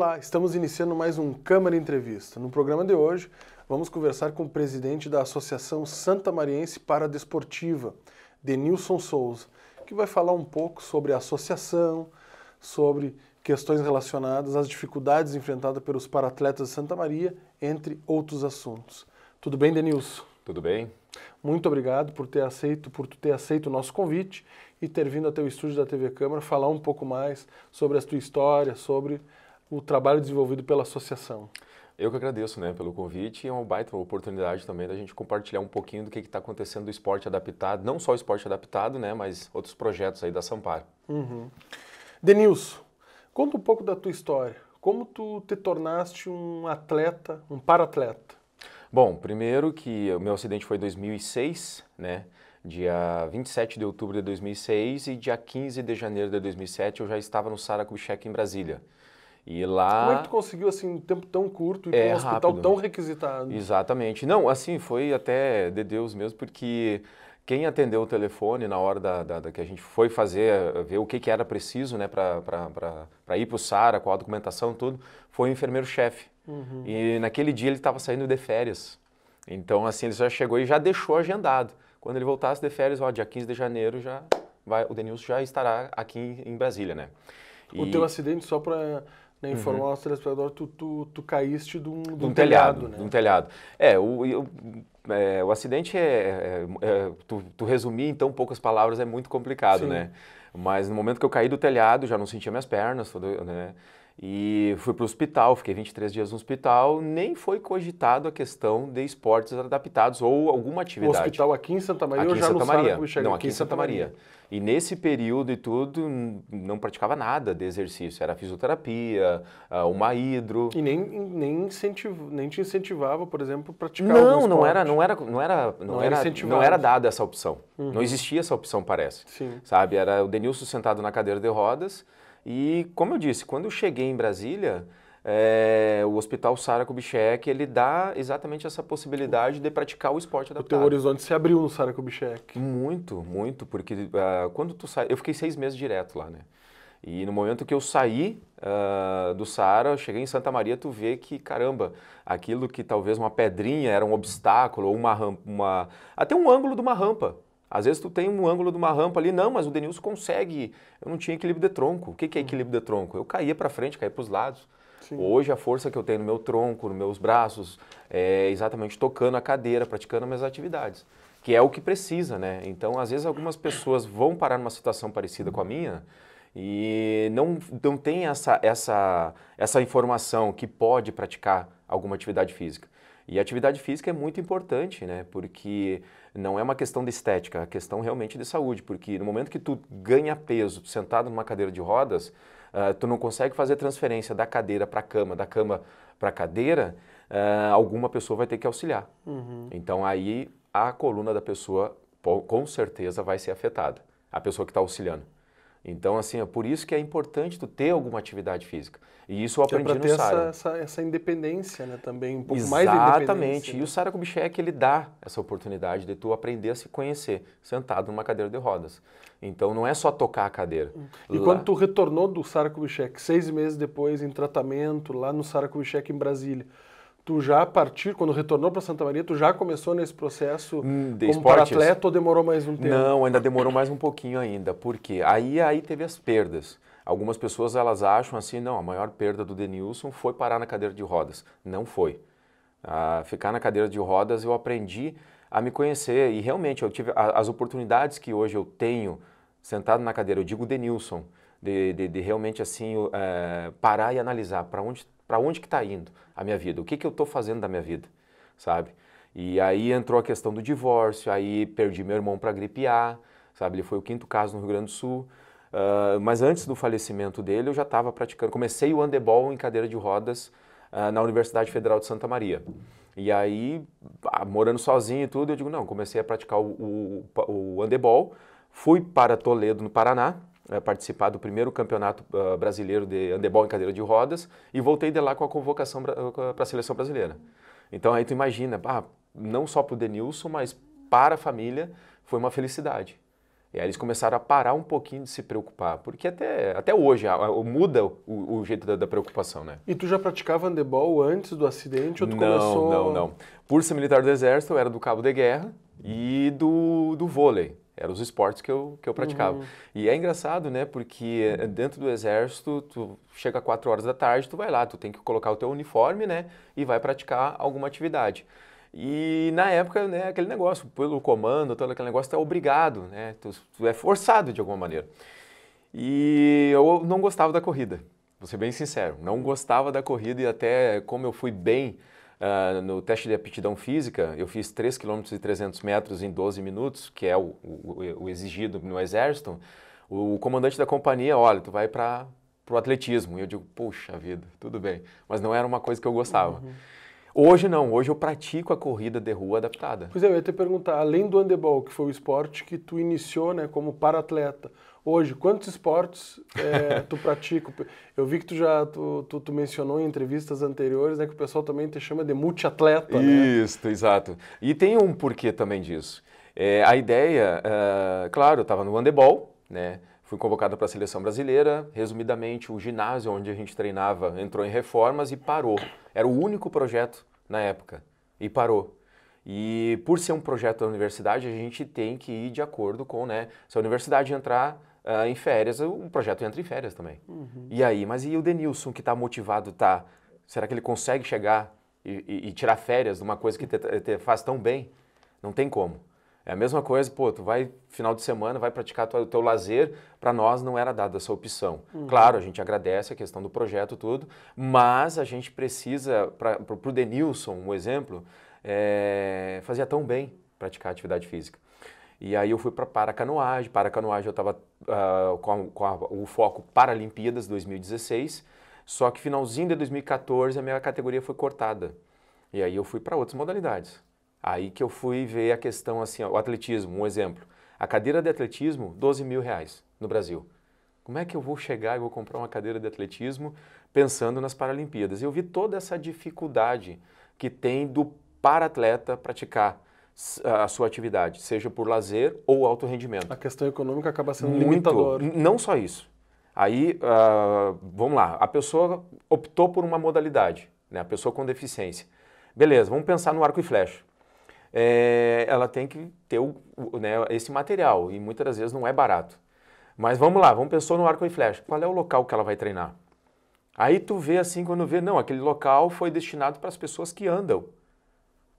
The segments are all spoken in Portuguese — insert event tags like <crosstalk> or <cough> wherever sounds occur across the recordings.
Olá, estamos iniciando mais um Câmara Entrevista. No programa de hoje, vamos conversar com o presidente da Associação Santa Mariense para Desportiva, Denilson Souza, que vai falar um pouco sobre a associação, sobre questões relacionadas às dificuldades enfrentadas pelos paratletas de Santa Maria, entre outros assuntos. Tudo bem, Denilson? Tudo bem. Muito obrigado por ter aceito, por ter aceito o nosso convite e ter vindo até o estúdio da TV Câmara falar um pouco mais sobre a sua história, sobre o trabalho desenvolvido pela associação. Eu que agradeço né, pelo convite e é uma baita oportunidade também da gente compartilhar um pouquinho do que está acontecendo do esporte adaptado, não só o esporte adaptado, né, mas outros projetos aí da Sampar. Uhum. Denilson, conta um pouco da tua história. Como tu te tornaste um atleta, um paratleta? Bom, primeiro que o meu acidente foi em 2006, né? Dia 27 de outubro de 2006 e dia 15 de janeiro de 2007 eu já estava no Sara Kubitschek em Brasília. E lá. Como é que tu conseguiu, assim, um tempo tão curto e é, um hospital rápido. tão requisitado? Exatamente. Não, assim, foi até de Deus mesmo, porque quem atendeu o telefone na hora da, da, da, que a gente foi fazer, eh, ver o que, que era preciso né, para ir para o SARA, com a documentação tudo, foi o enfermeiro-chefe. Uhum. E naquele dia ele estava saindo de férias. Então, assim, ele já chegou e já deixou agendado. Quando ele voltasse de férias, ó, dia 15 de janeiro, já vai, o Denilson já estará aqui em, em Brasília, né? O teu acidente, só para né, informar uhum. o telespectador, tu, tu, tu caíste de um, de um, um telhado, telhado né? um telhado. É, o, é, o acidente é, é, é tu, tu, resumir então, em tão poucas palavras é muito complicado, Sim. né? Mas no momento que eu caí do telhado, já não sentia minhas pernas, né? E fui para o hospital, fiquei 23 dias no hospital, nem foi cogitado a questão de esportes adaptados ou alguma atividade. O hospital aqui em Santa Maria aqui ou já Santa Maria. Não, aqui, aqui, em Santa, Santa Maria. Maria. E nesse período e tudo, não praticava nada de exercício. Era fisioterapia, ah, uma hidro. E nem, nem, incentiv... nem te incentivava, por exemplo, a praticar não, não era, não era, não era, não, não era, não era dada essa opção. Uhum. Não existia essa opção, parece. Sim. Sabe, era o Denilson sentado na cadeira de rodas e como eu disse, quando eu cheguei em Brasília, é, o Hospital Sara Kubitschek, ele dá exatamente essa possibilidade de praticar o esporte adaptado. O teu horizonte se abriu no Sara Kubitschek. Muito, muito, porque uh, quando tu sai... Eu fiquei seis meses direto lá, né? E no momento que eu saí uh, do Saara, cheguei em Santa Maria, tu vê que, caramba, aquilo que talvez uma pedrinha era um obstáculo, ou uma rampa, uma, até um ângulo de uma rampa, às vezes tu tem um ângulo de uma rampa ali, não, mas o Denilson consegue. Eu não tinha equilíbrio de tronco. O que, que é uhum. equilíbrio de tronco? Eu caía para frente, caía para os lados. Sim. Hoje a força que eu tenho no meu tronco, nos meus braços, é exatamente tocando a cadeira, praticando minhas atividades, que é o que precisa, né? Então, às vezes algumas pessoas vão parar numa situação parecida com a minha e não, não tem essa, essa, essa informação que pode praticar alguma atividade física. E a atividade física é muito importante, né? Porque não é uma questão de estética, é uma questão realmente de saúde, porque no momento que tu ganha peso sentado numa cadeira de rodas, uh, tu não consegue fazer transferência da cadeira para a cama, da cama para a cadeira, uh, alguma pessoa vai ter que auxiliar. Uhum. Então aí a coluna da pessoa com certeza vai ser afetada, a pessoa que está auxiliando. Então, assim, é por isso que é importante tu ter alguma atividade física. E isso eu é aprendi é ter Sara. Essa, essa, essa, independência, né? Também um pouco Exatamente. mais Exatamente. Né? E o Sara Kubitschek, é ele dá essa oportunidade de tu aprender a se conhecer sentado numa cadeira de rodas. Então, não é só tocar a cadeira. Hum. E lá... quando tu retornou do Sara Kubitschek, seis meses depois, em tratamento, lá no Sara Kubitschek, em Brasília, tu já partir, quando retornou para Santa Maria, tu já começou nesse processo hum, de como atleta ou demorou mais um tempo? Não, ainda demorou mais um pouquinho ainda, porque aí aí teve as perdas. Algumas pessoas elas acham assim, não, a maior perda do Denilson foi parar na cadeira de rodas. Não foi. Ah, ficar na cadeira de rodas eu aprendi a me conhecer e realmente eu tive as oportunidades que hoje eu tenho sentado na cadeira, eu digo Denilson, de, de, de realmente assim eh, parar e analisar para onde para onde que está indo a minha vida? O que, que eu estou fazendo da minha vida, sabe? E aí entrou a questão do divórcio, aí perdi meu irmão para gripear, sabe? Ele foi o quinto caso no Rio Grande do Sul. Uh, mas antes do falecimento dele, eu já estava praticando. Comecei o handebol em cadeira de rodas uh, na Universidade Federal de Santa Maria. E aí, ah, morando sozinho e tudo, eu digo, não, comecei a praticar o, o, o handebol. Fui para Toledo, no Paraná, né, participar do primeiro campeonato uh, brasileiro de handebol em cadeira de rodas e voltei de lá com a convocação para a seleção brasileira. Então aí tu imagina, não só para o Denilson, mas para a família foi uma felicidade. E aí eles começaram a parar um pouquinho de se preocupar, porque até, até hoje a, a, muda o, o jeito da, da, preocupação, né? E tu já praticava handebol antes do acidente ou tu não, começou... Não, não, não. Por ser militar do exército, eu era do cabo de guerra e do, do vôlei eram os esportes que eu, que eu praticava. Uhum. E é engraçado, né? Porque eh, dentro do exército, tu chega às 4 horas da tarde, tu vai lá, tu tem que colocar o teu uniforme, né? E vai praticar alguma atividade. E na época, né, aquele negócio, pelo comando, todo aquele negócio, tu é obrigado, né? Tu, tu é forçado de alguma maneira. E eu não gostava da corrida, vou ser bem sincero. Não gostava da corrida e até como eu fui bem Uh, no teste de aptidão física, eu fiz 3 km e 300 metros em 12 minutos, que é o, o, o exigido no exército. O, o comandante da companhia, olha, tu vai para o atletismo. E eu digo, poxa vida, tudo bem. Mas não era uma coisa que eu gostava. Uhum. Hoje não, hoje eu pratico a corrida de rua adaptada. Pois é, eu ia te perguntar, além do handebol, que foi o esporte que tu iniciou né, como para-atleta, hoje, quantos esportes é, <laughs> tu pratica? Eu vi que tu já tu, tu, tu, mencionou em entrevistas anteriores né, que o pessoal também te chama de multiatleta. Né? Isso, exato. E tem um porquê também disso. É, a ideia, ah, claro, eu estava no handebol, né? Fui convocado para a seleção brasileira. Resumidamente, o ginásio onde a gente treinava entrou em reformas e parou. Era o único projeto na época e parou. E por ser um projeto da universidade, a gente tem que ir de acordo com, né? Se a universidade entrar uh, em férias, o projeto entra em férias também. Uhum. E aí, mas e o Denilson que está motivado, tá? Será que ele consegue chegar e, e, e tirar férias de uma coisa que te, te faz tão bem? Não tem como. É a mesma coisa, pô, tu vai final de semana, vai praticar o teu lazer, para nós não era dada essa opção. Uhum. Claro, a gente agradece a questão do projeto tudo, mas a gente precisa, para o Denilson, um exemplo, é, fazia tão bem praticar atividade física. E aí eu fui para paracanoagem, paracanoagem eu estava uh, ah, com, com a, o foco Paralimpíadas 2016, só que finalzinho de 2014 a minha categoria foi cortada. E aí eu fui para outras modalidades. Aí que eu fui ver a questão assim, o atletismo, um exemplo. A cadeira de atletismo, 12 mil reais no Brasil. Como é que eu vou chegar e vou comprar uma cadeira de atletismo pensando nas Paralimpíadas? Eu vi toda essa dificuldade que tem do para-atleta praticar a sua atividade, seja por lazer ou alto rendimento. A questão econômica acaba sendo Muito, limitadora. Não só isso. Aí, uh, vamos lá, a pessoa optou por uma modalidade, né? a pessoa com deficiência. Beleza, vamos pensar no arco e flecha é, ela tem que ter o, né, esse material e muitas das vezes não é barato. Mas vamos lá, vamos pensar no arco e flecha. Qual é o local que ela vai treinar? Aí tu vê assim, quando vê, não, aquele local foi destinado para as pessoas que andam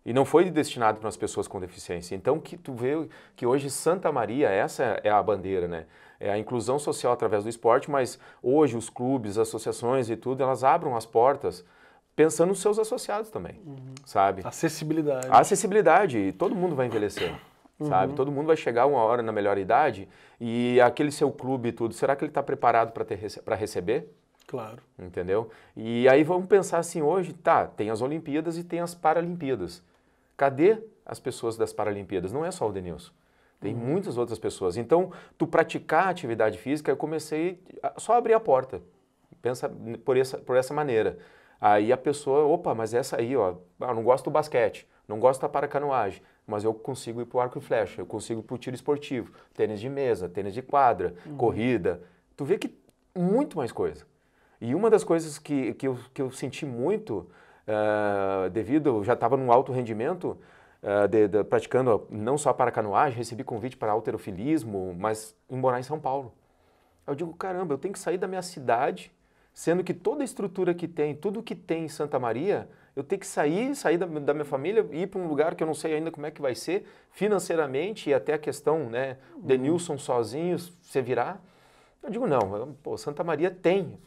e não foi destinado para as pessoas com deficiência. Então que tu vê que hoje Santa Maria, essa é a bandeira, né? É a inclusão social através do esporte, mas hoje os clubes, associações e tudo, elas abram as portas pensando nos seus associados também, uhum. sabe? Acessibilidade. A acessibilidade, todo mundo vai envelhecer, uhum. sabe? Todo mundo vai chegar uma hora na melhor idade e aquele seu clube e tudo, será que ele está preparado para receber? Claro. Entendeu? E aí vamos pensar assim hoje, tá, tem as Olimpíadas e tem as Paralimpíadas. Cadê as pessoas das Paralimpíadas? Não é só o Denilson. Tem uhum. muitas outras pessoas. Então, tu praticar atividade física, eu comecei a só abrir a porta. Pensa por essa, por essa maneira. Aí a pessoa, opa, mas essa aí, ó, eu ah, não gosto do basquete, não gosto da paracanoagem, mas eu consigo ir para o arco e flecha, eu consigo ir para o tiro esportivo, tênis de mesa, tênis de quadra, uhum. corrida. Tu vê que muito mais coisa. E uma das coisas que, que, eu, que eu senti muito, uh, devido, eu já estava num alto rendimento, uh, de, de, praticando não só paracanoagem, recebi convite para alterofilismo, mas em morar em São Paulo. Eu digo, caramba, eu tenho que sair da minha cidade sendo que toda a estrutura que tem, tudo que tem em Santa Maria, eu tenho que sair, sair da, da minha família, ir para um lugar que eu não sei ainda como é que vai ser financeiramente e até a questão, né, Denilson uhum. sozinho, você virar. Eu digo, não, pô, Santa Maria tem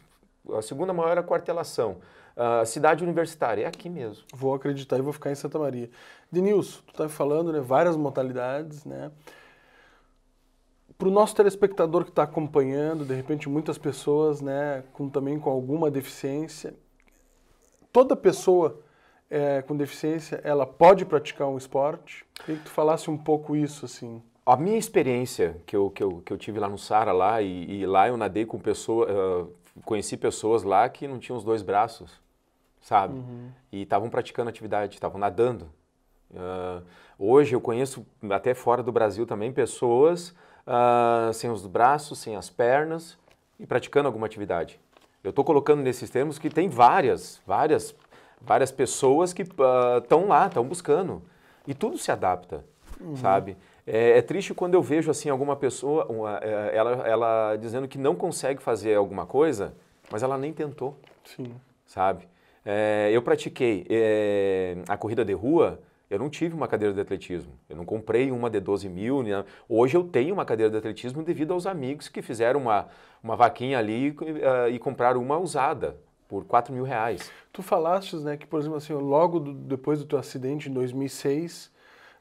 a segunda maior é aquartelação. Uh, cidade universitária, é aqui mesmo. Vou acreditar e vou ficar em Santa Maria. Denilson, tu tá falando, né, várias modalidades, né? para o nosso telespectador que está acompanhando, de repente muitas pessoas, né, com, também com alguma deficiência, toda pessoa é, com deficiência, ela pode praticar um esporte? Queria que tu falasse um pouco isso, assim. A minha experiência que eu, que eu, que eu tive lá no Sara, lá, e, e, lá eu nadei com pessoas, uh, conheci pessoas lá que não tinham os dois braços, sabe? Uhum. E estavam praticando atividade, estavam nadando. Uh, hoje eu conheço, até fora do Brasil também, pessoas uh, sem os braços, sem as pernas e praticando alguma atividade. Eu estou colocando nesses termos que tem várias, várias, várias pessoas que estão ah, uh, lá, estão buscando. E tudo se adapta, uhum. sabe? É, é, triste quando eu vejo assim alguma pessoa, uma, ah, é, ela, ela dizendo que não consegue fazer alguma coisa, mas ela nem tentou. Sim. Sabe? É, eu pratiquei é, a corrida de rua eu não tive uma cadeira de atletismo, eu não comprei uma de 12 mil. Né? Hoje eu tenho uma cadeira de atletismo devido aos amigos que fizeram uma, uma vaquinha ali uh, e compraram uma usada por 4 mil reais. Tu falaste, né, que por exemplo, assim, logo do, depois do teu acidente em 2006,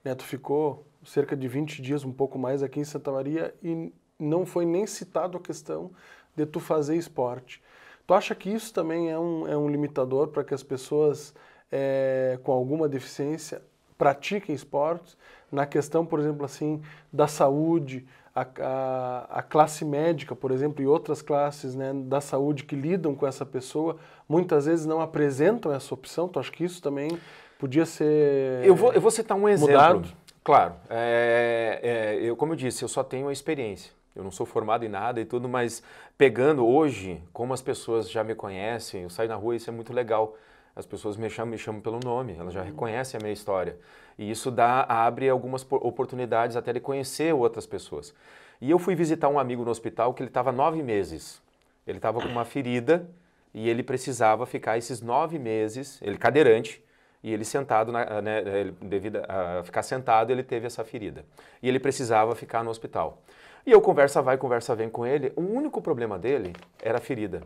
né, tu ficou cerca de 20 dias, um pouco mais aqui em Santa Maria e não foi nem citado a questão de tu fazer esporte. Tu acha que isso também é um, é um limitador para que as pessoas é, com alguma deficiência pratiquem esportes, na questão, por exemplo, assim, da saúde, a, a, a, classe médica, por exemplo, e outras classes né, da saúde que lidam com essa pessoa, muitas vezes não apresentam essa opção. Tu então, acha que isso também podia ser. Eu vou, eu vou citar um exemplo. Mudado? Claro. É, é, eu, como eu disse, eu só tenho a experiência. Eu não sou formado em nada e tudo, mas pegando hoje, como as pessoas já me conhecem, eu saio na rua, isso é muito legal. As pessoas me chamam, me chamam pelo nome, elas já uhum. reconhecem a minha história. E isso dá, abre algumas oportunidades até de conhecer outras pessoas. E eu fui visitar um amigo no hospital que ele estava nove meses. Ele estava com uma ferida e ele precisava ficar esses nove meses, ele cadeirante, e ele sentado, na, ah, né, ele, devido a ficar sentado, ele teve essa ferida. E ele precisava ficar no hospital. E eu conversa vai, conversa vem com ele. O único problema dele era a ferida.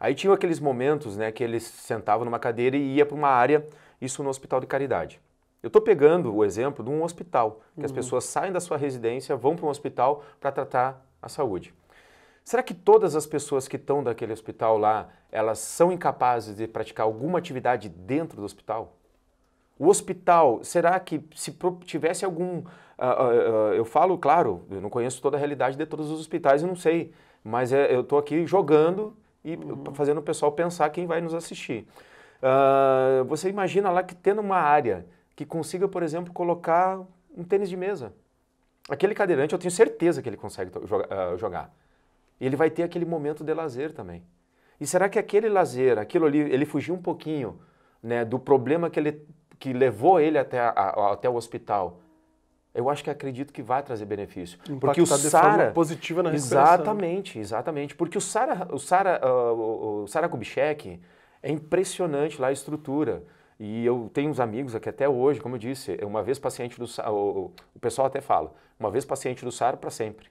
Aí tinham aqueles momentos né, que eles sentavam numa cadeira e ia para uma área, isso no hospital de caridade. Eu estou pegando o exemplo de um hospital, que uhum. as pessoas saem da sua residência, vão para um hospital para tratar a saúde. Será que todas as pessoas que estão daquele hospital lá, elas são incapazes de praticar alguma atividade dentro do hospital? O hospital, será que se tivesse algum. Uh, uh, uh, eu falo, claro, eu não conheço toda a realidade de todos os hospitais, eu não sei, mas é, eu estou aqui jogando e uhum. fazendo o pessoal pensar quem vai nos assistir. Uh, você imagina lá que tendo uma área que consiga, por exemplo, colocar um tênis de mesa. Aquele cadeirante, eu tenho certeza que ele consegue joga, uh, jogar. E ele vai ter aquele momento de lazer também. E será que aquele lazer, aquilo ali, ele fugiu um pouquinho né, do problema que, ele, que levou ele até, a, a, até o hospital eu acho que acredito que vai trazer benefício. Impactar porque o tá Sara positiva na Exatamente, exatamente, porque o Sara, o Sara, uh, o Sara Kubitschek é impressionante lá a estrutura. E eu tenho uns amigos aqui até hoje, como eu disse, é uma vez paciente do Sara, o, o pessoal até fala, uma vez paciente do Sara para sempre.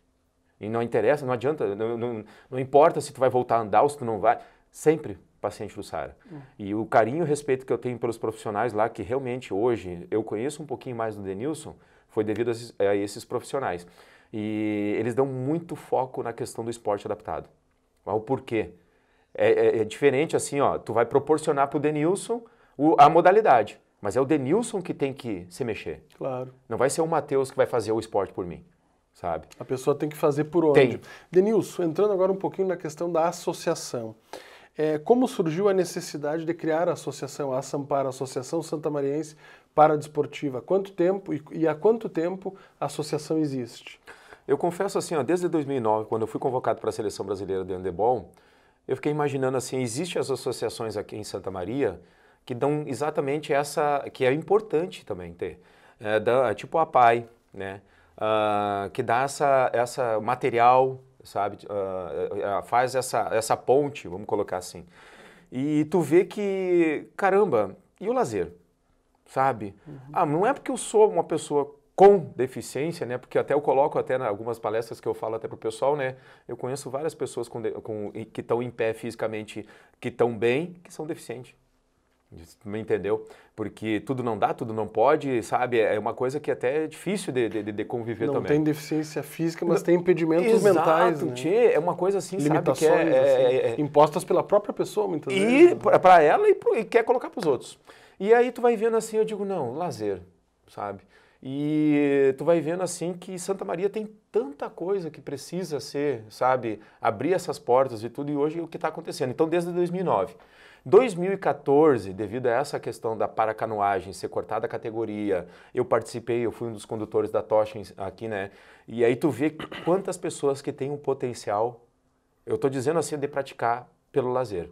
E não interessa, não adianta, não, não, não, importa se tu vai voltar a andar ou se tu não vai, sempre paciente do Sara. Hum. E o carinho e o respeito que eu tenho pelos profissionais lá, que realmente hoje eu conheço um pouquinho mais do Denilson, foi devido a esses profissionais. E eles dão muito foco na questão do esporte adaptado. O porquê. É, é, é diferente assim, ó, tu vai proporcionar para o Denilson a modalidade, mas é o Denilson que tem que se mexer. Claro. Não vai ser o Matheus que vai fazer o esporte por mim. Sabe? A pessoa tem que fazer por onde. Tem. Denilson, entrando agora um pouquinho na questão da associação. É, como surgiu a necessidade de criar a associação, a Sampar, a Associação Santa Mariense paradesportiva? Quanto tempo e, e há quanto tempo a associação existe? Eu confesso assim, ó, desde 2009, quando eu fui convocado para a Seleção Brasileira de Handebol, eu fiquei imaginando assim, existem as associações aqui em Santa Maria que dão exatamente essa, que é importante também ter, é, da, é tipo a PAI, né? Uh, que dá essa, essa material, sabe? Uh, faz essa, essa ponte, vamos colocar assim. E tu vê que, caramba, e o lazer? sabe? Uhum. Ah, não é porque eu sou uma pessoa com deficiência, né? Porque até eu coloco até em algumas palestras que eu falo até pro pessoal, né? Eu conheço várias pessoas com, com que estão em pé fisicamente, que estão bem, que são deficientes. Me entendeu? Porque tudo não dá, tudo não pode, sabe? É uma coisa que até é difícil de, de, de conviver não também. Não tem deficiência física, mas não, tem impedimentos exato, mentais. Né? é uma coisa assim, Limitações, sabe? Que é, é, assim, é, é, impostas pela própria pessoa, muitas e vezes. E né? para ela e, e quer colocar para os outros. E aí tu vai vendo assim, eu digo, não, lazer, sabe? E tu vai vendo assim que Santa Maria tem tanta coisa que precisa ser, sabe, abrir essas portas e tudo, e hoje é o que está acontecendo. Então, desde 2009. 2014, devido a essa questão da paracanoagem ser cortada a categoria, eu participei, eu fui um dos condutores da tocha aqui, né? E aí tu vê quantas pessoas que têm um potencial, eu estou dizendo assim, de praticar pelo lazer,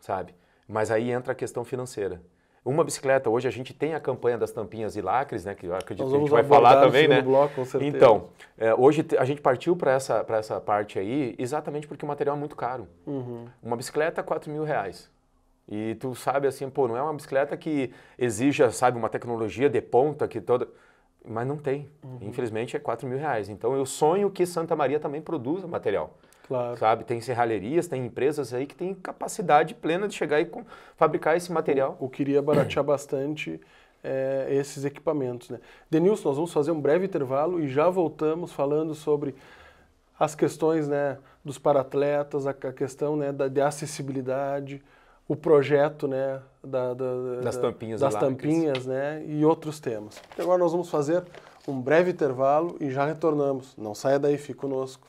sabe? Mas aí entra a questão financeira. Uma bicicleta, hoje a gente tem a campanha das tampinhas e lacres, né? Que eu acredito que a gente vai falar também, né? Bloco, com certeza. Então, é, hoje a gente partiu para essa, essa parte aí exatamente porque o material é muito caro. Uhum. Uma bicicleta, 4 mil reais. E tu sabe assim, pô, não é uma bicicleta que exija, sabe, uma tecnologia de ponta que toda. Mas não tem. Uhum. Infelizmente é 4 mil reais. Então eu sonho que Santa Maria também produza material. Claro. Sabe? Tem serralherias, tem empresas aí que têm capacidade plena de chegar e com, fabricar esse material. O, queria baratear <clears throat> bastante é, esses equipamentos. Né? Denilson, nós vamos fazer um breve intervalo e já voltamos falando sobre as questões né, dos paratletas, a, a questão né, da, de acessibilidade, o projeto né, da, da, das tampinhas, das tampinhas né, e outros temas. E então, agora nós vamos fazer um breve intervalo e já retornamos. Não saia daí, fique conosco.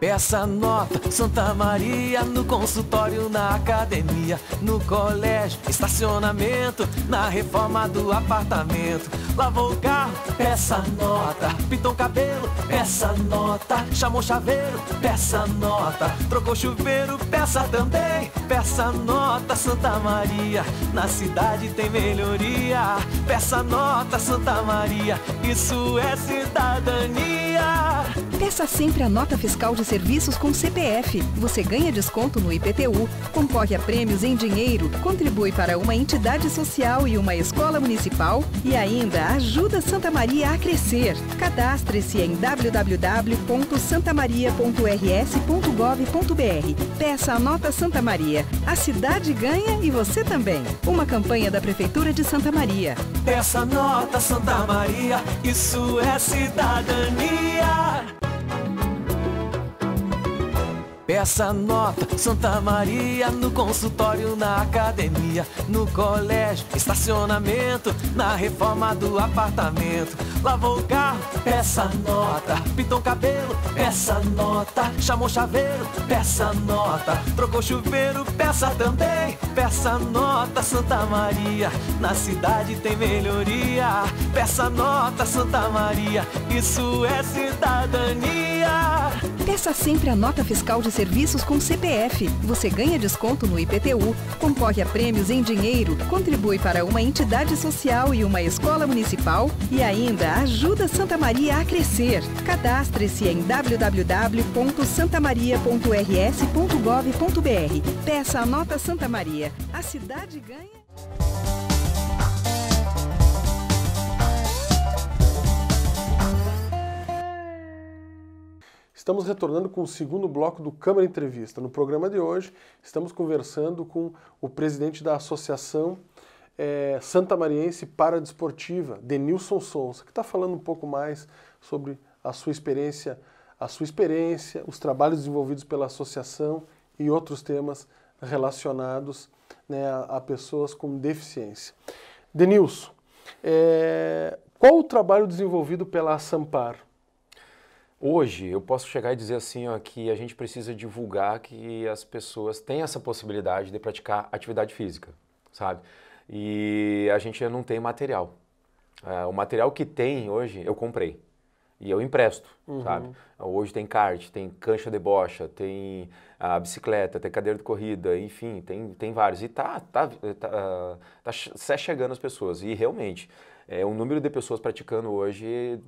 Peça nota, Santa Maria, no consultório, na academia, no colégio, estacionamento, na reforma do apartamento. Lavou o carro, peça nota. Pintou o cabelo, peça nota. Chamou chaveiro, peça nota. Trocou chuveiro, peça também, peça nota, Santa Maria. Na cidade tem melhoria. Peça nota, Santa Maria. Isso é cidadania. Peça sempre a nota fiscal de serviços com CPF. Você ganha desconto no IPTU, concorre a prêmios em dinheiro, contribui para uma entidade social e uma escola municipal e ainda ajuda Santa Maria a crescer. Cadastre-se em www.santamaria.rs.gov.br. Peça a nota Santa Maria. A cidade ganha e você também. Uma campanha da Prefeitura de Santa Maria. Peça a nota Santa Maria. Isso é cidadania. Peça nota, Santa Maria, no consultório, na academia, no colégio, estacionamento, na reforma do apartamento. Lavou o carro, peça nota. Pintou o cabelo, peça nota. Chamou chaveiro, peça nota. Trocou chuveiro, peça também, peça nota, Santa Maria. Na cidade tem melhoria, peça nota, Santa Maria. Isso é cidadania. Peça sempre a nota fiscal de serviços com CPF. Você ganha desconto no IPTU, concorre a prêmios em dinheiro, contribui para uma entidade social e uma escola municipal e ainda ajuda Santa Maria a crescer. Cadastre-se em www.santamaria.rs.gov.br. Peça a nota Santa Maria. A cidade ganha. Estamos retornando com o segundo bloco do Câmara Entrevista. No programa de hoje, estamos conversando com o presidente da Associação é, Santa Mariense Paradesportiva, Denilson Souza, que está falando um pouco mais sobre a sua experiência, a sua experiência, os trabalhos desenvolvidos pela associação e outros temas relacionados né, a, a, pessoas com deficiência. Denilson, é, qual o trabalho desenvolvido pela Sampar? Hoje eu posso chegar e dizer assim ó, que a gente precisa divulgar que as pessoas têm essa possibilidade de praticar atividade física, sabe? E a gente não tem material. É, o material que tem hoje eu comprei e eu empresto, uhum. sabe? Hoje tem kart, tem cancha de bocha, tem a bicicleta, tem cadeira de corrida, enfim, tem, tem vários. E tá, tá, tá, tá, tá chegando as pessoas. E realmente, é, o número de pessoas praticando hoje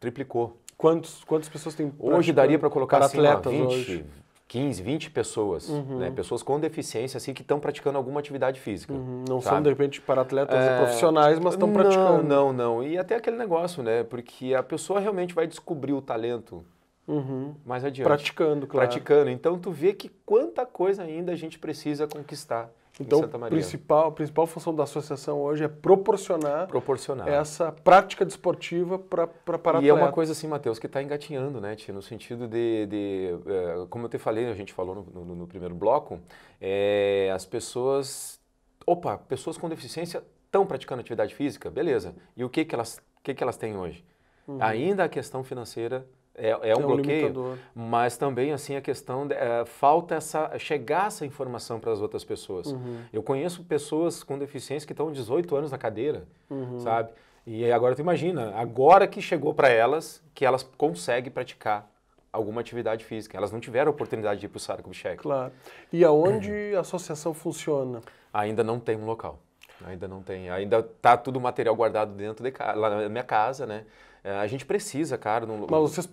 triplicou Quantos, quantas pessoas tem? Hoje daria assim, para colocar para assim, atletas 20, hoje. 15, 20 pessoas, uhum. né? pessoas com deficiência assim que estão praticando alguma atividade física. Uhum. Não sabe? são de repente para atletas é... profissionais, mas estão praticando. Não, não, não. E até aquele negócio, né? Porque a pessoa realmente vai descobrir o talento uhum. mais adiante. Praticando, claro. Praticando. Então tu vê que quanta coisa ainda a gente precisa conquistar. Então, a principal, principal função da associação hoje é proporcionar, proporcionar. essa prática desportiva para para E é uma coisa assim, Matheus, que está engatinhando, né, Tia? No sentido de, de é, como eu te falei, a gente falou no, no, no primeiro bloco, é, as pessoas, opa, pessoas com deficiência estão praticando atividade física, beleza. E o que que elas, que que elas têm hoje? Uhum. Ainda a questão financeira é, é um, é um bloqueio, limitador. mas também assim a questão de, é, falta essa chegar essa informação para as outras pessoas. Uhum. Eu conheço pessoas com deficiência que estão 18 anos na cadeira, uhum. sabe? E agora tu imagina, agora que chegou para elas que elas conseguem praticar alguma atividade física. Elas não tiveram oportunidade de ir para o Sarkovchek. Claro. E aonde uhum. a associação funciona? Ainda não tem um local. Ainda não tem. Ainda tá tudo material guardado dentro de casa, lá na minha casa, né? É, a gente precisa, cara. Mas vocês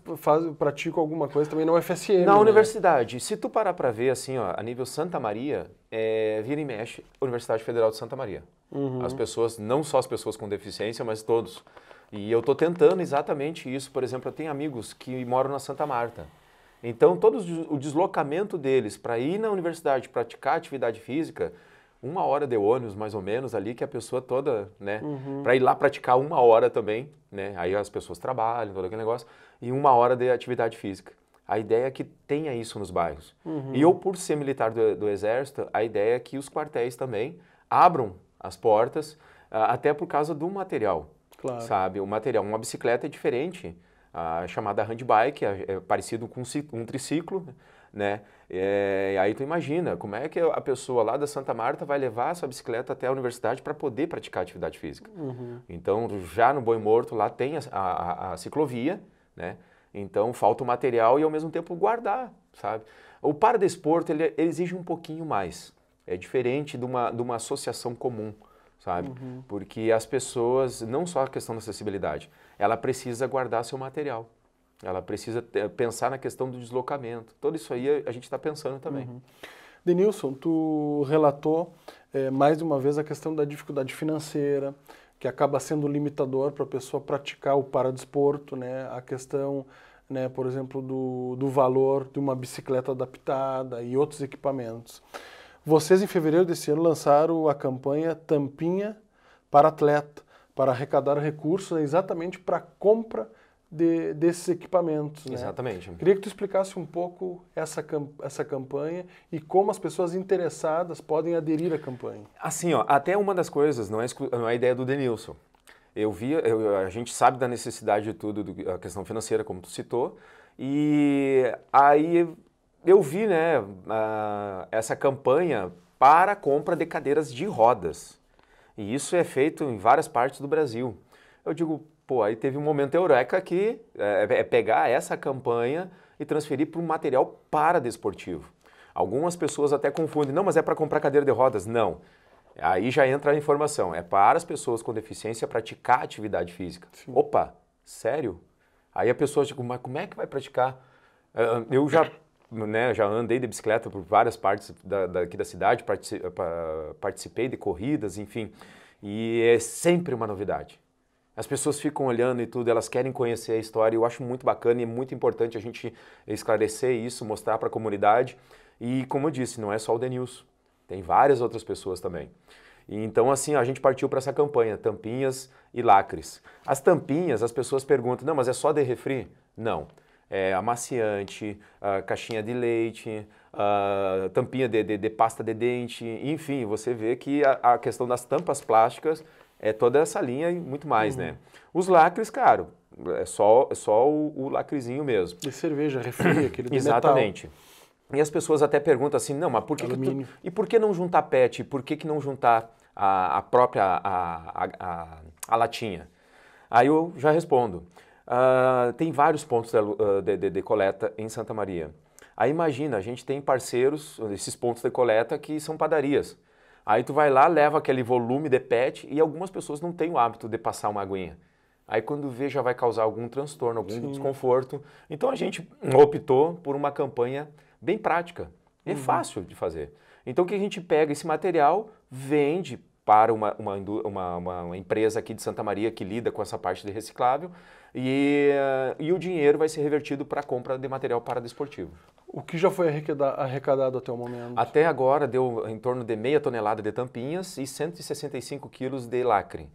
praticam alguma coisa também na UFSM? Na né? universidade. Se tu parar para ver, assim, ó, a nível Santa Maria, é, vira e mexe Universidade Federal de Santa Maria. Uhum. As pessoas, não só as pessoas com deficiência, mas todos. E eu estou tentando exatamente isso. Por exemplo, eu tenho amigos que moram na Santa Marta. Então, todo o deslocamento deles para ir na universidade praticar atividade física uma hora de ônibus, mais ou menos, ali, que a pessoa toda, né? Uhum. Para ir lá praticar uma hora também, né? Aí as pessoas trabalham, todo aquele negócio, e uma hora de atividade física. A ideia é que tenha isso nos bairros. Uhum. E eu, por ser militar do, do, Exército, a ideia é que os quartéis também abram as portas, ah, até por causa do material. Claro. Sabe? O material, uma bicicleta é diferente, a chamada handbike, é, é parecido com um triciclo, né? É, aí tu imagina, como é que a pessoa lá da Santa Marta vai levar a sua bicicleta até a universidade para poder praticar atividade física? Uhum. Então, já no Boi Morto, lá tem a, a, a ciclovia, né? Então, falta o material e ao mesmo tempo guardar, sabe? O paradesporto, ele, ele exige um pouquinho mais. É diferente de uma, de uma associação comum, sabe? Uhum. Porque as pessoas, não só a questão da acessibilidade, ela precisa guardar seu material. Ela precisa pensar na questão do deslocamento. Tudo isso aí a gente está pensando também. Uhum. Denilson, tu relatou é, mais de uma vez a questão da dificuldade financeira, que acaba sendo limitador para a pessoa praticar o paradesporto, né? a questão, né, por exemplo, do, do valor de uma bicicleta adaptada e outros equipamentos. Vocês, em fevereiro desse ano, lançaram a campanha Tampinha para Atleta, para arrecadar recursos é exatamente para a compra de, desses equipamentos. Né? Exatamente. Queria que tu explicasse um pouco essa, essa campanha e como as pessoas interessadas podem aderir à campanha. Assim, ó, até uma das coisas, não é, não é a ideia do Denilson. Eu vi, eu, a gente sabe da necessidade de tudo, do, a questão financeira, como tu citou, e aí eu vi né, a, essa campanha para a compra de cadeiras de rodas. E isso é feito em várias partes do Brasil. Eu digo, Pô, aí teve um momento eureka que é, é, é pegar essa campanha e transferir para um material para desportivo. Algumas pessoas até confundem, não, mas é para comprar cadeira de rodas. Não. Aí já entra a informação, é para as pessoas com deficiência praticar atividade física. Sim. Opa, sério? Aí a pessoa diz, mas como é que vai praticar? Ah, ah, eu já, né, já andei de bicicleta por várias partes daqui da cidade, participei de corridas, enfim. E é sempre uma novidade. As pessoas ficam olhando e tudo, elas querem conhecer a história. Eu acho muito bacana e muito importante a gente esclarecer isso, mostrar para a comunidade. E como eu disse, não é só o Denilson, tem várias outras pessoas também. Então, assim, a gente partiu para essa campanha, tampinhas e lacres. As tampinhas, as pessoas perguntam, não, mas é só de refri? Não. É amaciante, caixinha de leite, tampinha de, de, de, pasta de dente, enfim, você vê que a, a questão das tampas plásticas é toda essa linha e muito mais, né? uhum. né? Os lacres, claro, é só, é só o, o lacrezinho mesmo. E cerveja, refri, aquele do <clears throat> Exatamente. Metal. E as pessoas até perguntam assim, não, mas por que, que tu, e por que não juntar PET? Por que, que não juntar a, a própria a, a, a, latinha? Aí eu já respondo. Uh, tem vários pontos ah, de, de, de coleta em Santa Maria. Aí imagina, a gente tem parceiros, esses pontos de coleta que são padarias. Aí tu vai lá, leva aquele volume de pet e algumas pessoas não têm o hábito de passar uma aguinha. Aí quando vê já vai causar algum transtorno, algum Sim. desconforto. Então a gente optou por uma campanha bem prática. É uhum. fácil de fazer. Então o que a gente pega esse material, vende para uma, uma, uma, uma, empresa aqui de Santa Maria que lida com essa parte de reciclável e, eh, e o dinheiro vai ser revertido para a compra de material esportivo. O que já foi arrecadado até o momento? Até agora deu em torno de meia tonelada de tampinhas e 165 quilos de lacre.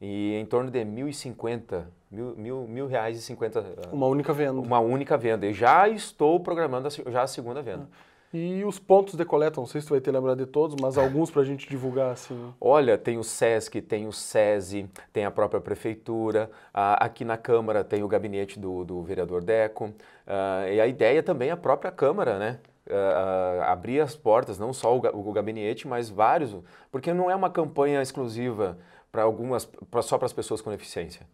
E em torno de 1.050, mil, mil, mil reais e 50... Ah, uma única venda. Uma única venda. E já estou programando a, já a segunda venda. Ah. E os pontos de coleta, não sei se tu vai ter lembrado de todos, mas alguns para a gente divulgar assim. Olha, tem o SESC, tem o SESI, tem a própria prefeitura, aqui na Câmara tem o gabinete do, do vereador Deco, ah, e a ideia também é a própria Câmara, né? Uh, abrir as portas, não só o, o, gabinete, mas vários, porque não é uma campanha exclusiva para algumas, pra, só para as pessoas com deficiência.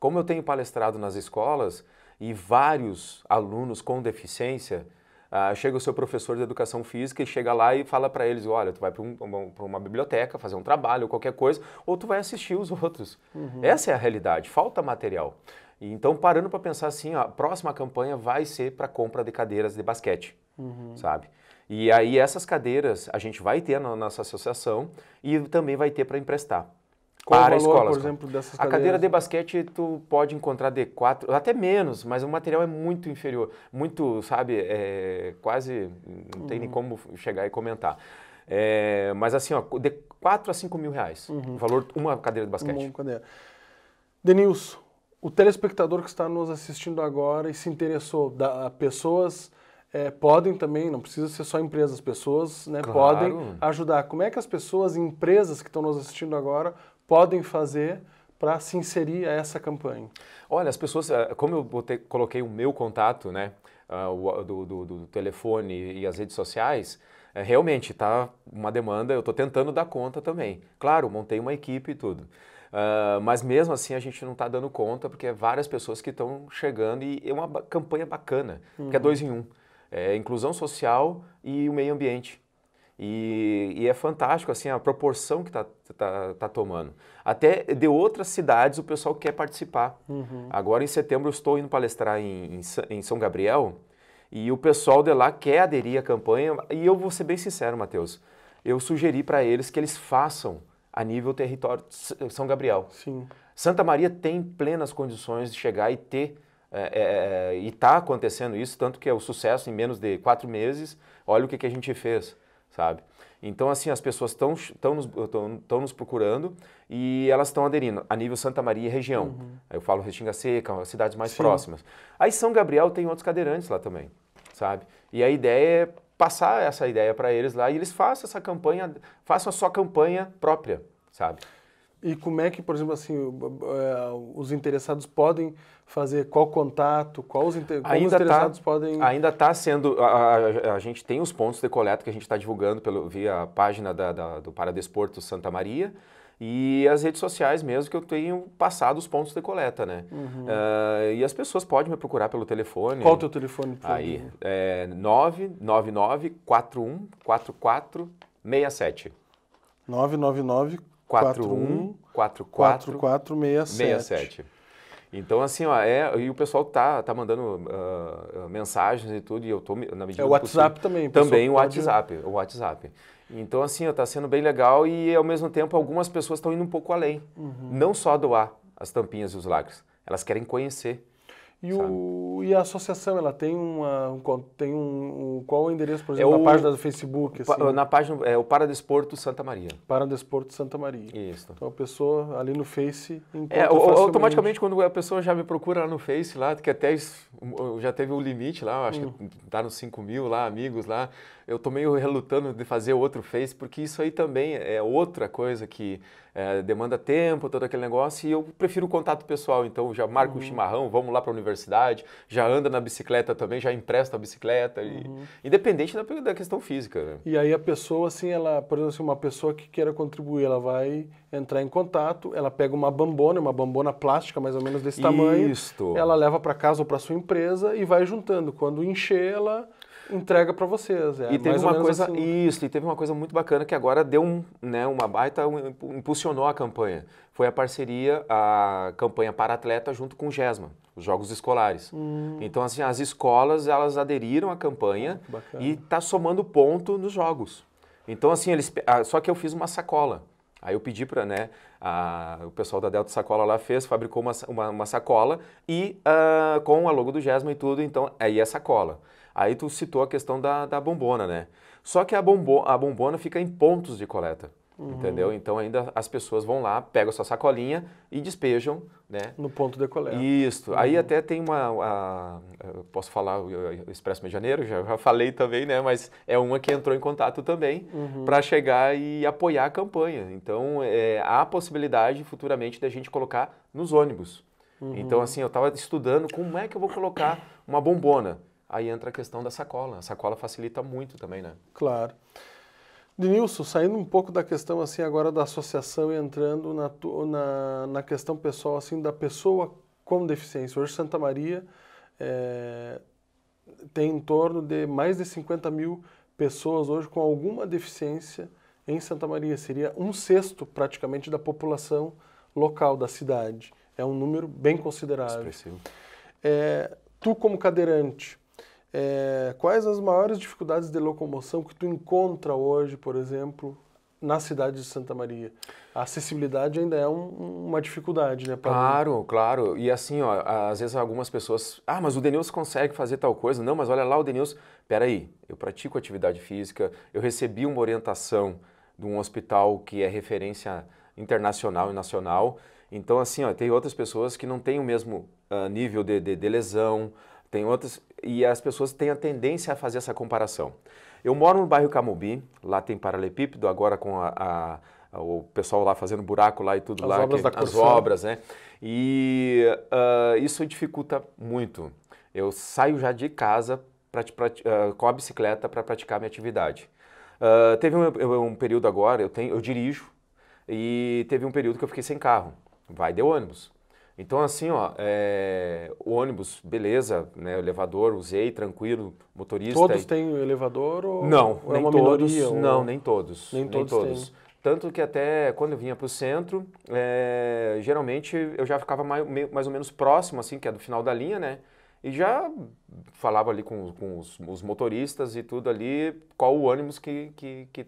Como eu tenho palestrado nas escolas e vários alunos com deficiência ah, chega o seu professor de educação física e chega lá e fala para eles, olha, tu vai para um, uma, biblioteca fazer um trabalho ou qualquer coisa, ou tu vai assistir os <laughs> outros. Uhum. Essa é a realidade, falta material. E então, parando para pensar assim, ó, a próxima campanha vai ser para compra de cadeiras de basquete, uhum. sabe? E aí essas cadeiras a gente vai ter na nossa associação e também vai ter para emprestar. Qual para valor, escolas. Por exemplo, dessas cadeiras? A cadeira de basquete tu pode encontrar de quatro até menos, mas o material é muito inferior, muito, sabe, é, quase não tem uhum. nem como chegar e comentar. É, mas assim, ó, de quatro a cinco mil reais, uhum. o valor uma cadeira de basquete. Uma cadeira. Denilson, o telespectador que está nos assistindo agora e se interessou, da, pessoas... É, podem também, não precisa ser só empresas, pessoas né, claro. podem ajudar. Como é que as pessoas, empresas que estão nos assistindo agora, podem fazer para se inserir a essa campanha? Olha, as pessoas, eh, como eu botei, coloquei o meu contato, né, ah, do, do, do telefone e as redes sociais, eh, realmente está uma demanda, eu estou tentando dar conta também. Claro, montei uma equipe e tudo. Uh, mas mesmo assim a gente não está dando conta porque é várias pessoas que estão chegando e é uma campanha bacana, uhum. que é uhum. dois em um. É inclusão social e o meio ambiente. E, e, é fantástico assim a proporção que está tá, tá tomando. Até de outras cidades o pessoal quer participar. Uhum. Agora em setembro eu estou indo palestrar em, em, em, São Gabriel e o pessoal de lá quer aderir à campanha. E eu vou ser bem sincero, Matheus. Eu sugeri para eles que eles façam a nível território São Gabriel. Sim. Santa Maria tem plenas condições de chegar e ter é, é, é e está acontecendo isso, tanto que é o sucesso em menos de quatro meses. Olha o que, que a gente fez sabe? Então, assim, as pessoas estão nos, nos procurando e elas estão aderindo a nível Santa Maria e região. Uhum. Eu falo Restinga Seca, cidades mais Sim. próximas. Aí São Gabriel tem outros cadeirantes lá também, sabe? E a ideia é passar essa ideia para eles lá e eles façam essa campanha, façam a sua campanha própria, sabe? E como é que, por exemplo, assim, é, os interessados podem fazer qual contato, qual os, inter... ainda os tá interessados tá, podem... Ainda está sendo... A, a, a, gente tem os pontos de coleta que a gente está divulgando pelo, via página da, da, do Paradesporto Santa Maria, e as redes sociais mesmo, que eu tenho passado os pontos de coleta, né? Uhum. Uh, e as pessoas podem me procurar pelo telefone. Qual o teu telefone? Aí, é 999 41 44 67. 999 41 44 4467. Então, assim, é, e o pessoal tá, tá mandando ah, mensagens e tudo, eu tô, na medida É o WhatsApp também. Também o WhatsApp, o WhatsApp. Então, assim, está sendo bem legal e, ao mesmo tempo, algumas pessoas estão indo um pouco além. Uhum. Não só doar as tampinhas e os lacres, elas querem conhecer. E, o, e, a associação, ela tem uma. Tem um, um qual é o endereço, por é exemplo, é o, na página do Facebook? Assim? Na página, é o Paradesporto Santa Maria. Paradesporto Santa Maria. Isso. Então a pessoa ali no Face é, encontra é, Automaticamente, quando a pessoa já me procura lá no Face, lá, que até já teve um limite lá, acho hum. que tá nos 5 mil lá, amigos lá. Eu tô meio relutando de fazer outro Face, porque isso aí também é outra coisa que é, demanda tempo, todo aquele negócio, e eu prefiro o contato pessoal. Então, já marco o uhum. chimarrão, vamos lá para a universidade, já anda na bicicleta também, já empresta a bicicleta, uhum. e, independente da, da questão física. Né? E aí a pessoa, assim, ela, por exemplo, assim, uma pessoa que queira contribuir, ela vai entrar em contato, ela pega uma bambona, uma bambona plástica mais ou menos desse tamanho, Isto. ela leva para casa ou para sua empresa e vai juntando. Quando encher, ela entrega para vocês. É, e teve uma coisa assim. isso, e teve uma coisa muito bacana que agora deu um, né, uma baita um, impulsionou a campanha. Foi a parceria, a campanha para atleta junto com o GESMA, os Jogos Escolares. Hum. Então assim, as escolas elas aderiram à campanha e está somando ponto nos jogos. Então assim, eles ah, só que eu fiz uma sacola. Aí eu pedi para, né, a, o pessoal da Delta Sacola lá fez, fabricou uma, uma, uma sacola e uh, com a logo do Jasmine e tudo, então aí é sacola. Aí tu citou a questão da, da bombona, né? Só que a, bombo, a bombona fica em pontos de coleta. Uhum. Entendeu? Então ainda as pessoas vão lá, pegam sua sacolinha e despejam, né? No ponto de coleta. Isso. Uhum. Aí até tem uma, a, posso falar o Expresso Meio de Janeiro, já, já, falei também, né? Mas é uma que entrou em contato também uhum. para chegar e apoiar a campanha. Então é, há a possibilidade futuramente da gente colocar nos ônibus. Uhum. Então assim, eu estava estudando como é que eu vou colocar uma bombona. Aí entra a questão da sacola. A sacola facilita muito também, né? Claro. Nilson, saindo um pouco da questão assim agora da associação e entrando na, na, na questão pessoal assim da pessoa com deficiência. Hoje Santa Maria é, tem em torno de mais de 50 mil pessoas hoje com alguma deficiência em Santa Maria. Seria um sexto praticamente da população local da cidade. É um número bem considerável. É, tu como cadeirante, é, quais as maiores dificuldades de locomoção que tu encontra hoje, por exemplo, na cidade de Santa Maria? A acessibilidade ainda é um, uma dificuldade, né? claro, claro. E assim, ó, às vezes algumas pessoas, ah, mas o Denilson consegue fazer tal coisa? Não, mas olha lá o Denilson. Pera aí, eu pratico atividade física, eu recebi uma orientação de um hospital que é referência internacional e nacional. Então, assim, ó, tem outras pessoas que não têm o mesmo uh, nível de, de, de lesão, tem outras e as pessoas têm a tendência a fazer essa comparação. Eu moro no bairro Camubi, lá tem paralelepípedo agora com a, a, o pessoal lá fazendo buraco lá e tudo as lá, obras que, as obras, né? E uh, isso dificulta muito. Eu saio já de casa pra, pra, uh, com a bicicleta para praticar minha atividade. Uh, teve um, um, período agora, eu, tenho, eu dirijo, e teve um período que eu fiquei sem carro. Vai de ônibus. Então, assim, ó, é, o ônibus, beleza, né, o elevador, usei, tranquilo, motorista. Todos e... têm elevador ou não? Ou é nem é todos, minoria, Não, nem todos. Nem, nem todos. Tanto que até quando eu vinha para o centro, é, geralmente eu já ficava mais, mais ou menos próximo, assim, que é do final da linha, né? E já falava ali com, com os, os, motoristas e tudo ali, qual o ônibus que, que, que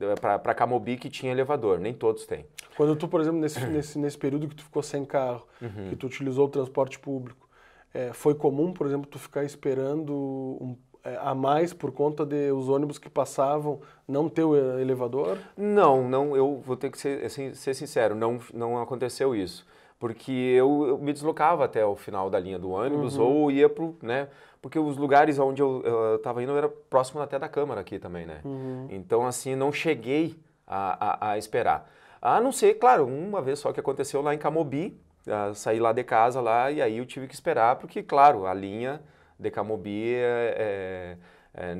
eh, para Camobi que tinha elevador, nem todos têm. Quando tu, por exemplo, nesse, <clears throat> nesse, nesse período que tu ficou sem carro, uhum. que tu utilizou o transporte público, é, foi comum, por exemplo, tu ficar esperando um eh, a mais por conta de os ônibus que passavam não ter o elevador? Não, não, eu vou ter que ser, assim, ser sincero, não, não aconteceu isso porque eu, eu, me deslocava até o final da linha do ônibus uhum. ou ia pro, né, porque os lugares onde eu estava indo era próximo até da Câmara aqui também, né? Uhum. Então, assim, não cheguei a, a, a, esperar. A não ser, claro, uma vez só que aconteceu lá em Camobi, uh, saí lá de casa lá e aí eu tive que esperar, porque, claro, a linha de Camobi, é, é, é,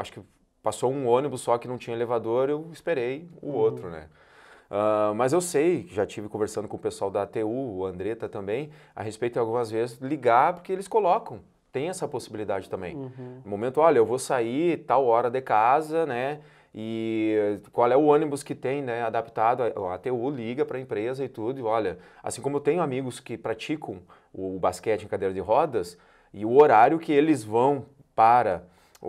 acho que passou um ônibus só que não tinha elevador, eu esperei o uhum. outro, né? Uh, mas eu sei, já tive conversando com o pessoal da ATU, o Andreta também, a respeito de algumas vezes ligar, porque eles colocam. Tem essa possibilidade também. Uhum. No momento, olha, eu vou sair tal hora de casa, né? e qual é o ônibus que tem né, adaptado. A ATU liga para a empresa e tudo. E olha, assim como eu tenho amigos que praticam o, basquete em cadeira de rodas, e o horário que eles vão para o,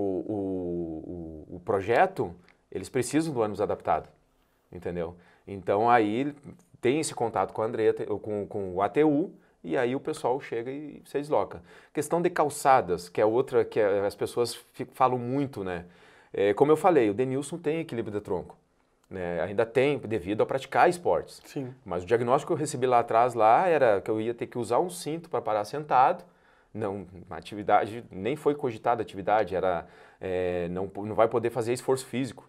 o, o projeto, eles precisam do ônibus adaptado, entendeu? Então aí tem esse contato com a Andrea com, com o ATU, e aí o pessoal chega e se desloca. Questão de calçadas, que é outra que eh, as pessoas falam muito, né? É, como eu falei, o Denilson tem equilíbrio de tronco. Né? Ainda tem, devido a praticar esportes. Sim. Mas o diagnóstico que eu recebi lá atrás lá era que eu ia ter que usar um cinto para parar sentado. Não, atividade, nem foi cogitada atividade, era é, não, não vai poder fazer esforço físico.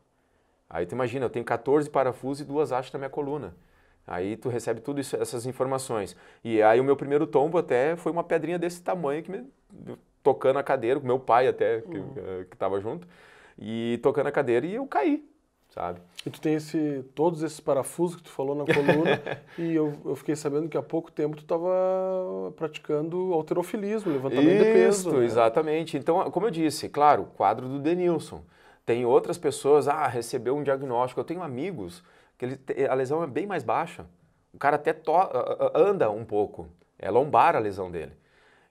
Aí tu imagina, eu tenho 14 parafusos e duas hastes na minha coluna. Aí tu recebe tudo isso, essas informações. E aí o meu primeiro tombo até foi uma pedrinha desse tamanho que me tocando a cadeira, com meu pai até que, uhum. estava eh, junto, e tocando a cadeira e eu caí, sabe? E tu tem esse todos esses parafusos que tu falou na coluna <laughs> e eu, eu fiquei sabendo que há pouco tempo tu estava praticando alterofilismo, levantamento Isso, de peso. Né? exatamente. Então, como eu disse, claro, quadro do Denilson. Tem outras pessoas, ah, recebeu um diagnóstico. Eu tenho amigos que ele, a lesão é bem mais baixa. O cara até to, anda um pouco. É lombar a lesão dele.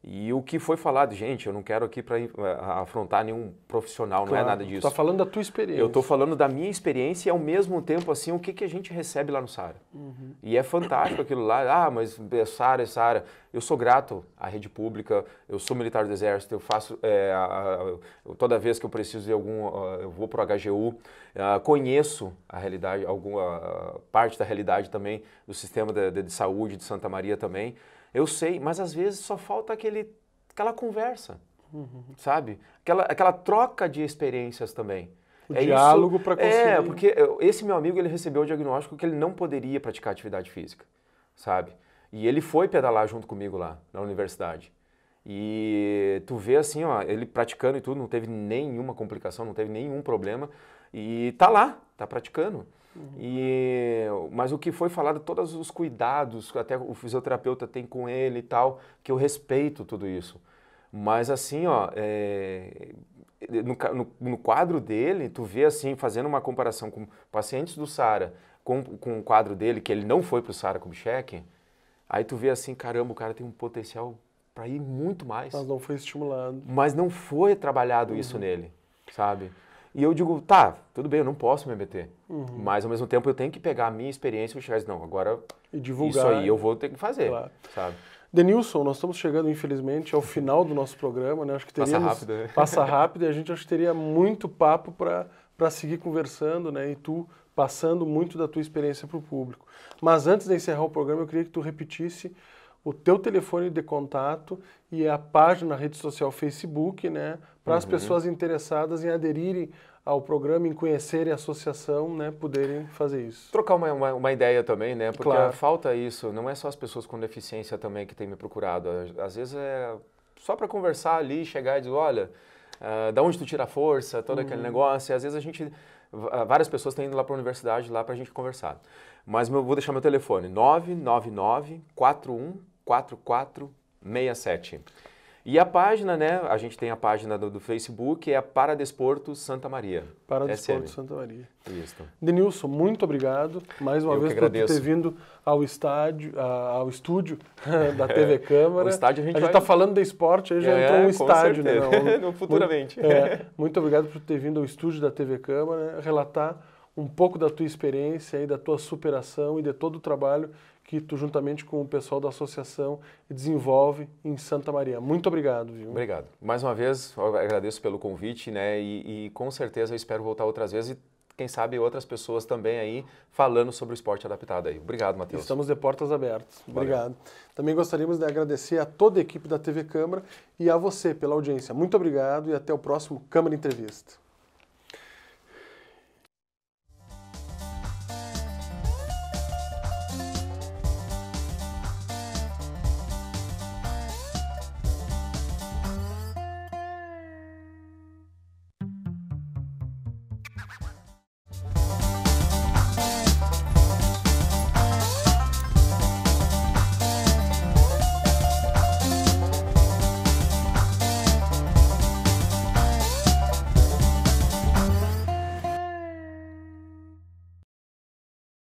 E o que foi falado, gente, eu não quero aqui para eh, afrontar nenhum profissional, claro, não é nada disso. Está falando da tua experiência. Eu estou falando da minha experiência e ao mesmo tempo assim o que, que a gente recebe lá no Sara. Uhum. E é fantástico aquilo lá. Ah, mas Sara, é Sara. É eu sou grato à rede pública. Eu sou militar do exército. Eu faço é, a, a, toda vez que eu preciso de algum, a, eu vou para o HGU. Ah, conheço a realidade, alguma ah, parte da realidade também do sistema de, de, de saúde de Santa Maria também. Eu sei, mas às vezes só falta aquele, aquela conversa, uhum. sabe? Aquela, aquela troca de experiências também. O é diálogo para é, conseguir. É, porque esse meu amigo ele recebeu o diagnóstico que ele não poderia praticar atividade física, sabe? E ele foi pedalar junto comigo lá na universidade. E tu vê assim, ó, ele praticando e tudo, não teve nenhuma complicação, não teve nenhum problema e tá lá, tá praticando. E, mas o que foi falado, todos os cuidados que até o fisioterapeuta tem com ele e tal, que eu respeito tudo isso. Mas assim, ó, é, no, no, no, quadro dele, tu vê assim, fazendo uma comparação com pacientes do Sara, com, com o quadro dele, que ele não foi pro Sara com cheque, aí tu vê assim, caramba, o cara tem um potencial para ir muito mais. Mas não foi estimulado. Mas não foi trabalhado uhum. isso nele, sabe? E eu digo, tá, tudo bem, eu não posso me meter. Uhum. Mas ao mesmo tempo eu tenho que pegar a minha experiência e chegar e dizer, não, agora e divulgar, isso aí é. eu vou ter que fazer. Claro. Sabe? Denilson, nós estamos chegando, infelizmente, ao final do nosso programa, né? Acho que teríamos, passa rápido, né? Passa rápido e a gente acho que teria muito papo para seguir conversando, né? E tu passando muito da tua experiência para o público. Mas antes de encerrar o programa, eu queria que tu repetisse o teu telefone de contato e a página na rede social Facebook, né, para uhum. as pessoas interessadas em aderirem ao programa, em conhecerem a associação, né, poderem fazer isso. Trocar uma, uma, uma ideia também, né, porque claro. falta é isso, não é só as pessoas com deficiência também que têm me procurado, às vezes é só para conversar ali, chegar e dizer, olha, uh, da onde tu tira a força, todo uhum. aquele negócio, e às vezes a gente, ah, várias pessoas estão indo lá para a universidade, lá para a gente conversar. Mas eu vou deixar meu telefone, 999 41 4467. E a página, né? A gente tem a página do, do Facebook, é a Paradesporto Santa Maria. Paradesporto SM. Santa Maria. Isso. Denilson, muito obrigado mais uma Eu vez por ter vindo ao estádio, ao estúdio <laughs> da <laughs> TV é, Câmara. o estádio a gente está vai... Tá falando de esporte, aí já é, entrou um estádio, né? Não, <laughs> Futuramente. Muito, é, muito obrigado por ter vindo ao estúdio da TV Câmara, relatar um pouco da tua experiência e da tua superação e de todo o trabalho que tu, juntamente com o pessoal da associação, desenvolve em Santa Maria. Muito obrigado, viu? Obrigado. Mais uma vez, agradeço pelo convite, né? E, e com certeza eu espero voltar outras vezes e, quem sabe, outras pessoas também aí falando sobre o esporte adaptado aí. Obrigado, Matheus. Estamos de portas abertas. Obrigado. Valeu. Também gostaríamos de agradecer a toda a equipe da TV Câmara e a você pela audiência. Muito obrigado e até o próximo Câmara Entrevista.